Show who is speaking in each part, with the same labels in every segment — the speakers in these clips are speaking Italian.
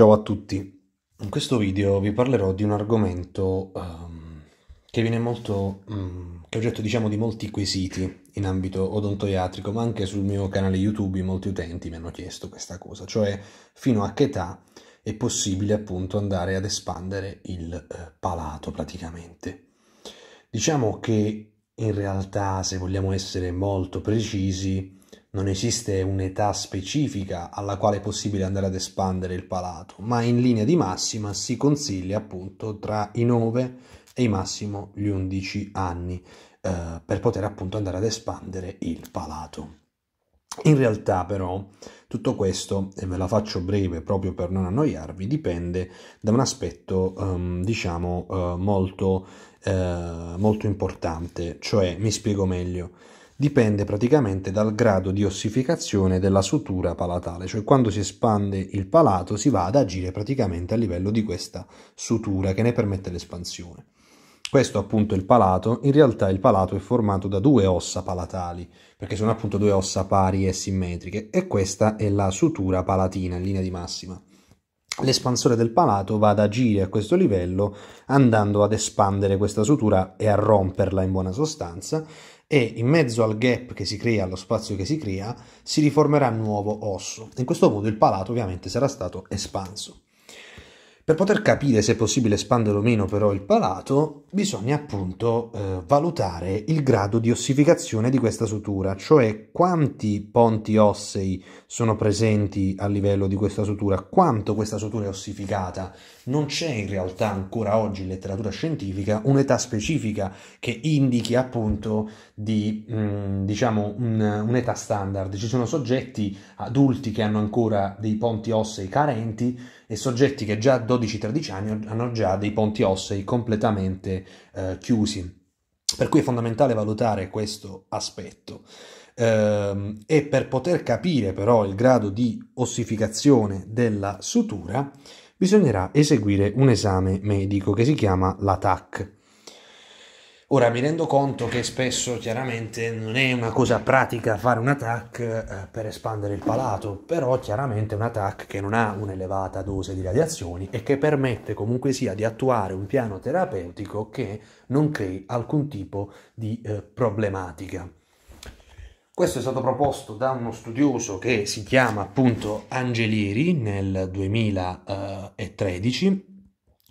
Speaker 1: Ciao a tutti, in questo video vi parlerò di un argomento um, che viene molto, um, che è oggetto diciamo di molti quesiti in ambito odontoiatrico, ma anche sul mio canale YouTube molti utenti mi hanno chiesto questa cosa, cioè fino a che età è possibile appunto andare ad espandere il eh, palato praticamente. Diciamo che in realtà se vogliamo essere molto precisi non esiste un'età specifica alla quale è possibile andare ad espandere il palato, ma in linea di massima si consiglia appunto tra i 9 e i massimo gli 11 anni eh, per poter appunto andare ad espandere il palato. In realtà però tutto questo, e ve la faccio breve proprio per non annoiarvi, dipende da un aspetto um, diciamo uh, molto, uh, molto importante, cioè mi spiego meglio dipende praticamente dal grado di ossificazione della sutura palatale, cioè quando si espande il palato si va ad agire praticamente a livello di questa sutura che ne permette l'espansione. Questo appunto è il palato, in realtà il palato è formato da due ossa palatali, perché sono appunto due ossa pari e simmetriche, e questa è la sutura palatina in linea di massima. L'espansore del palato va ad agire a questo livello andando ad espandere questa sutura e a romperla in buona sostanza e in mezzo al gap che si crea, allo spazio che si crea, si riformerà nuovo osso. In questo modo il palato ovviamente sarà stato espanso. Per poter capire se è possibile espandere o meno però il palato, bisogna appunto eh, valutare il grado di ossificazione di questa sutura, cioè quanti ponti ossei sono presenti a livello di questa sutura, quanto questa sutura è ossificata. Non c'è in realtà ancora oggi in letteratura scientifica un'età specifica che indichi appunto di, mh, mm, diciamo, un, un'età standard. Ci sono soggetti adulti che hanno ancora dei ponti ossei carenti, e soggetti che già a 12-13 anni hanno già dei ponti ossei completamente eh, chiusi. Per cui è fondamentale valutare questo aspetto. Ehm, e per poter capire però il grado di ossificazione della sutura, bisognerà eseguire un esame medico che si chiama l'ATAC. Ora mi rendo conto che spesso chiaramente non è una cosa pratica fare un attack eh, per espandere il palato, però chiaramente è un attack che non ha un'elevata dose di radiazioni e che permette comunque sia di attuare un piano terapeutico che non crei alcun tipo di eh, problematica. Questo è stato proposto da uno studioso che si chiama appunto Angelieri nel 2013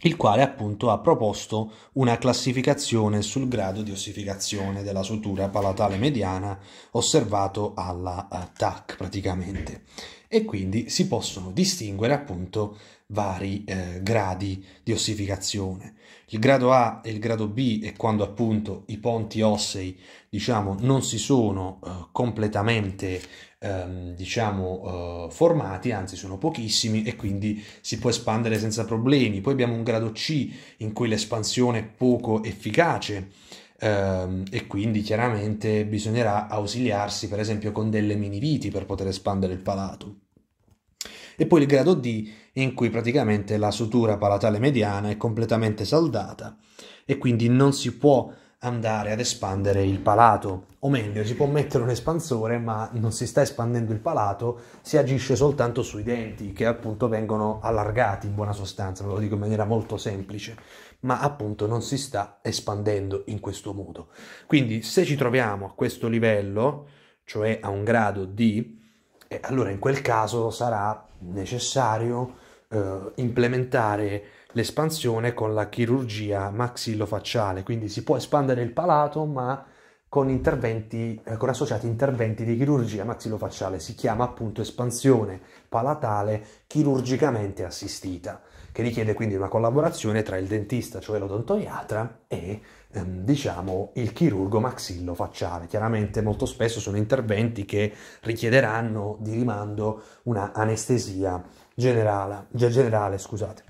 Speaker 1: il quale appunto ha proposto una classificazione sul grado di ossificazione della sutura palatale mediana osservato alla eh, TAC praticamente e quindi si possono distinguere appunto vari eh, gradi di ossificazione. Il grado A e il grado B è quando appunto i ponti ossei diciamo non si sono eh, completamente ehm, diciamo eh, formati, anzi sono pochissimi e quindi si può espandere senza problemi. Poi abbiamo un grado C in cui l'espansione è poco efficace Ehm, e quindi chiaramente bisognerà ausiliarsi per esempio con delle mini viti per poter espandere il palato. E poi il grado D in cui praticamente la sutura palatale mediana è completamente saldata e quindi non si può andare ad espandere il palato, o meglio, si può mettere un espansore, ma non si sta espandendo il palato, si agisce soltanto sui denti che appunto vengono allargati in buona sostanza, ve lo dico in maniera molto semplice, ma appunto non si sta espandendo in questo modo. Quindi se ci troviamo a questo livello, cioè a un grado D, eh, allora in quel caso sarà necessario eh, implementare l'espansione con la chirurgia maxillofacciale, quindi si può espandere il palato ma con, interventi, eh, con associati interventi di chirurgia maxillofacciale, si chiama appunto espansione palatale chirurgicamente assistita, che richiede quindi una collaborazione tra il dentista, cioè l'odontoiatra, e ehm, diciamo il chirurgo maxillofacciale. Chiaramente molto spesso sono interventi che richiederanno di rimando una anestesia generale, generale scusate.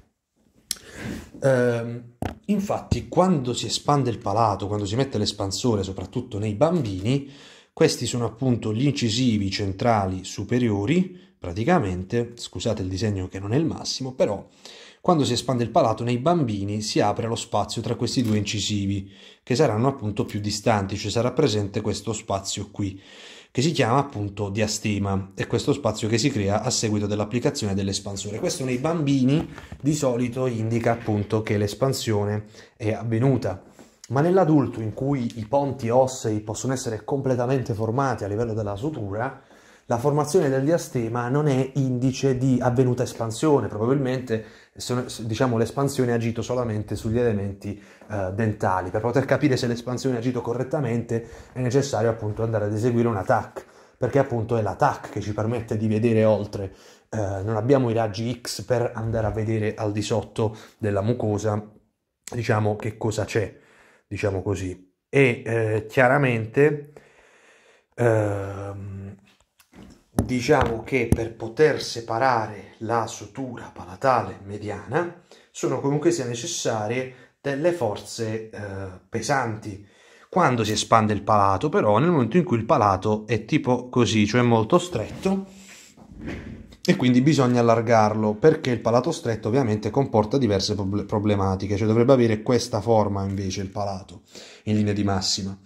Speaker 1: Ehm, infatti, quando si espande il palato, quando si mette l'espansore, soprattutto nei bambini, questi sono appunto gli incisivi centrali superiori, praticamente, scusate il disegno che non è il massimo, però quando si espande il palato nei bambini si apre lo spazio tra questi due incisivi, che saranno appunto più distanti, cioè sarà presente questo spazio qui che si chiama appunto diastema, è questo spazio che si crea a seguito dell'applicazione dell'espansore. Questo nei bambini di solito indica appunto che l'espansione è avvenuta. Ma nell'adulto in cui i ponti ossei possono essere completamente formati a livello della sutura, la formazione del diastema non è indice di avvenuta espansione, probabilmente diciamo, l'espansione ha agito solamente sugli elementi eh, dentali. Per poter capire se l'espansione ha agito correttamente è necessario appunto andare ad eseguire un attack, perché appunto è l'attack che ci permette di vedere oltre. Eh, non abbiamo i raggi X per andare a vedere al di sotto della mucosa, diciamo che cosa c'è, diciamo così. E eh, chiaramente ehm, diciamo che per poter separare la sutura palatale mediana sono comunque sia necessarie delle forze eh, pesanti quando si espande il palato però nel momento in cui il palato è tipo così cioè molto stretto e quindi bisogna allargarlo perché il palato stretto ovviamente comporta diverse problematiche cioè dovrebbe avere questa forma invece il palato in linea di massima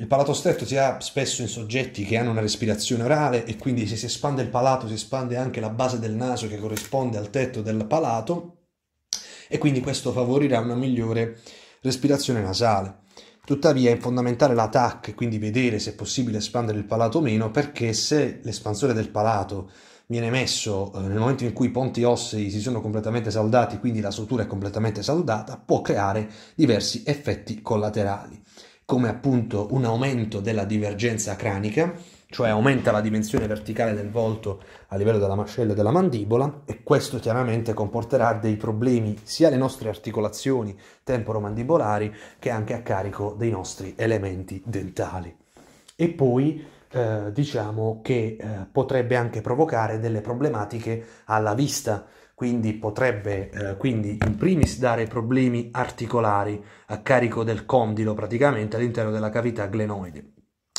Speaker 1: il palato stretto si ha spesso in soggetti che hanno una respirazione orale e quindi se si espande il palato si espande anche la base del naso che corrisponde al tetto del palato e quindi questo favorirà una migliore respirazione nasale. Tuttavia è fondamentale la TAC, quindi vedere se è possibile espandere il palato o meno, perché se l'espansore del palato viene messo eh, nel momento in cui i ponti ossei si sono completamente saldati, quindi la sutura è completamente saldata, può creare diversi effetti collaterali come appunto un aumento della divergenza cranica, cioè aumenta la dimensione verticale del volto a livello della mascella e della mandibola e questo chiaramente comporterà dei problemi sia alle nostre articolazioni temporomandibolari che anche a carico dei nostri elementi dentali. E poi eh, diciamo che eh, potrebbe anche provocare delle problematiche alla vista, quindi potrebbe eh, quindi in primis dare problemi articolari a carico del condilo praticamente all'interno della cavità glenoide,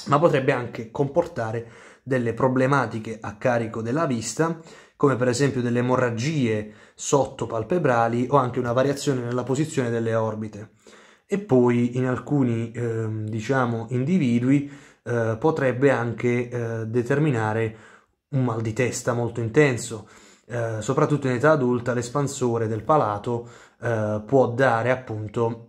Speaker 1: ma potrebbe anche comportare delle problematiche a carico della vista, come per esempio delle emorragie sottopalpebrali o anche una variazione nella posizione delle orbite. E poi in alcuni eh, diciamo, individui eh, potrebbe anche eh, determinare un mal di testa molto intenso, eh, soprattutto in età adulta, l'espansore del palato eh, può dare appunto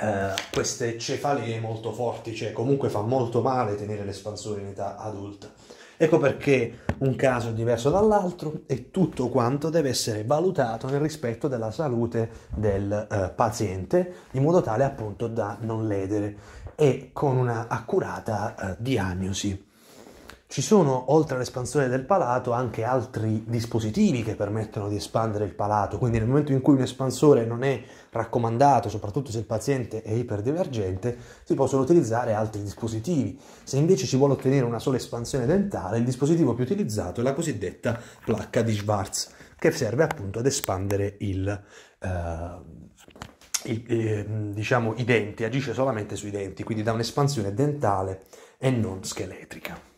Speaker 1: eh, queste cefalee molto forti, cioè comunque fa molto male tenere l'espansore in età adulta. Ecco perché un caso è diverso dall'altro e tutto quanto deve essere valutato nel rispetto della salute del eh, paziente, in modo tale appunto da non ledere e con una accurata eh, diagnosi. Ci sono, oltre all'espansione del palato, anche altri dispositivi che permettono di espandere il palato, quindi nel momento in cui un espansore non è raccomandato, soprattutto se il paziente è iperdivergente, si possono utilizzare altri dispositivi. Se invece si vuole ottenere una sola espansione dentale, il dispositivo più utilizzato è la cosiddetta placca di Schwarz, che serve appunto ad espandere il... Uh, i, eh, ehm, diciamo, i denti, agisce solamente sui denti, quindi da un'espansione dentale e non scheletrica.